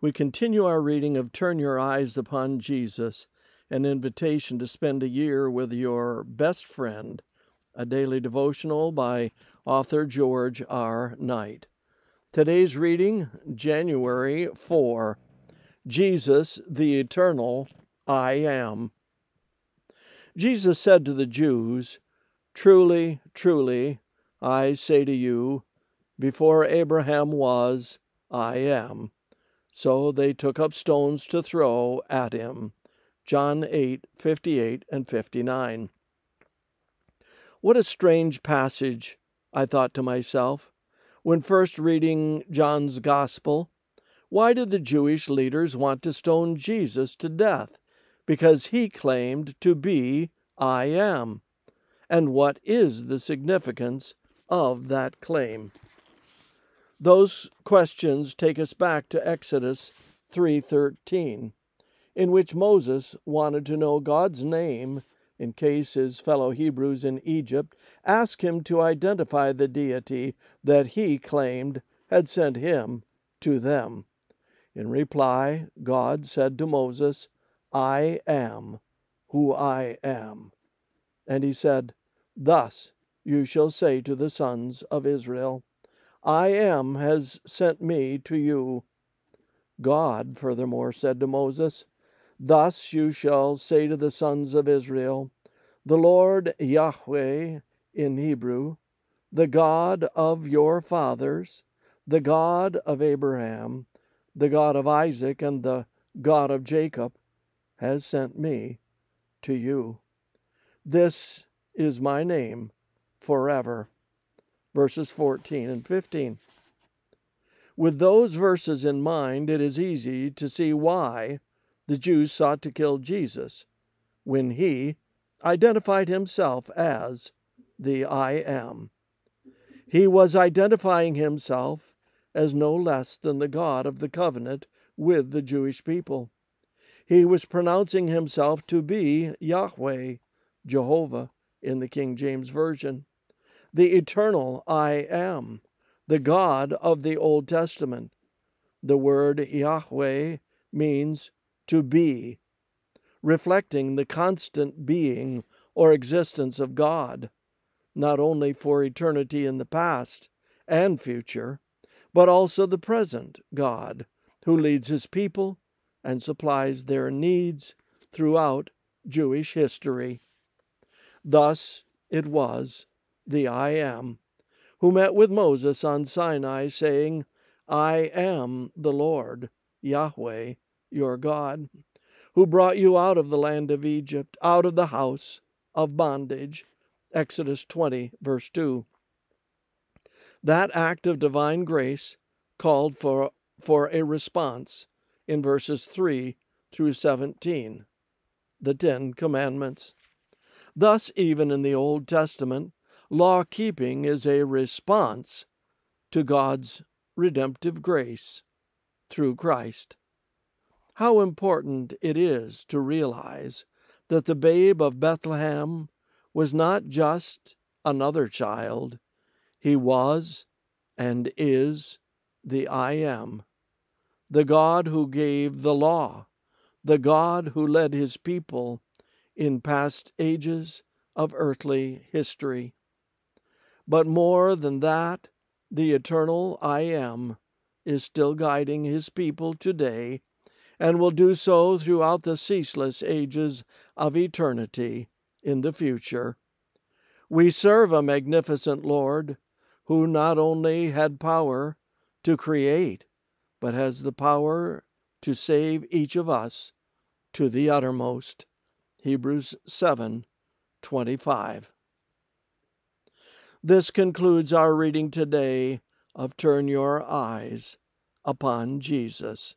We continue our reading of Turn Your Eyes Upon Jesus, an invitation to spend a year with your best friend, a daily devotional by author George R. Knight. Today's reading, January 4 Jesus, the Eternal I Am. Jesus said to the Jews, Truly, truly, I say to you, before Abraham was, I am. So they took up stones to throw at him. John 8, 58 and 59. What a strange passage, I thought to myself, when first reading John's Gospel. Why did the Jewish leaders want to stone Jesus to death? Because he claimed to be I am. And what is the significance of that claim? Those questions take us back to Exodus 3:13, in which Moses wanted to know God's name in case his fellow Hebrews in Egypt asked him to identify the deity that he claimed had sent him to them. In reply, God said to Moses, I am who I am. And he said, Thus you shall say to the sons of Israel, I am has sent me to you. God, furthermore, said to Moses, Thus you shall say to the sons of Israel, The Lord Yahweh in Hebrew, the God of your fathers, the God of Abraham, the God of Isaac, and the God of Jacob, has sent me to you. This is my name forever verses 14 and 15. With those verses in mind, it is easy to see why the Jews sought to kill Jesus when he identified himself as the I Am. He was identifying himself as no less than the God of the covenant with the Jewish people. He was pronouncing himself to be Yahweh, Jehovah, in the King James Version the eternal I am, the God of the Old Testament. The word Yahweh means to be, reflecting the constant being or existence of God, not only for eternity in the past and future, but also the present God, who leads his people and supplies their needs throughout Jewish history. Thus it was the I am, who met with Moses on Sinai, saying, I am the Lord, Yahweh, your God, who brought you out of the land of Egypt, out of the house of bondage. Exodus 20, verse 2. That act of divine grace called for, for a response in verses 3 through 17, the Ten Commandments. Thus, even in the Old Testament, law keeping is a response to God's redemptive grace through Christ. How important it is to realize that the babe of Bethlehem was not just another child, he was and is the I Am, the God who gave the law, the God who led his people in past ages of earthly history. But more than that, the eternal I am is still guiding his people today and will do so throughout the ceaseless ages of eternity in the future. We serve a magnificent Lord who not only had power to create, but has the power to save each of us to the uttermost. Hebrews 7 25. This concludes our reading today of Turn Your Eyes Upon Jesus.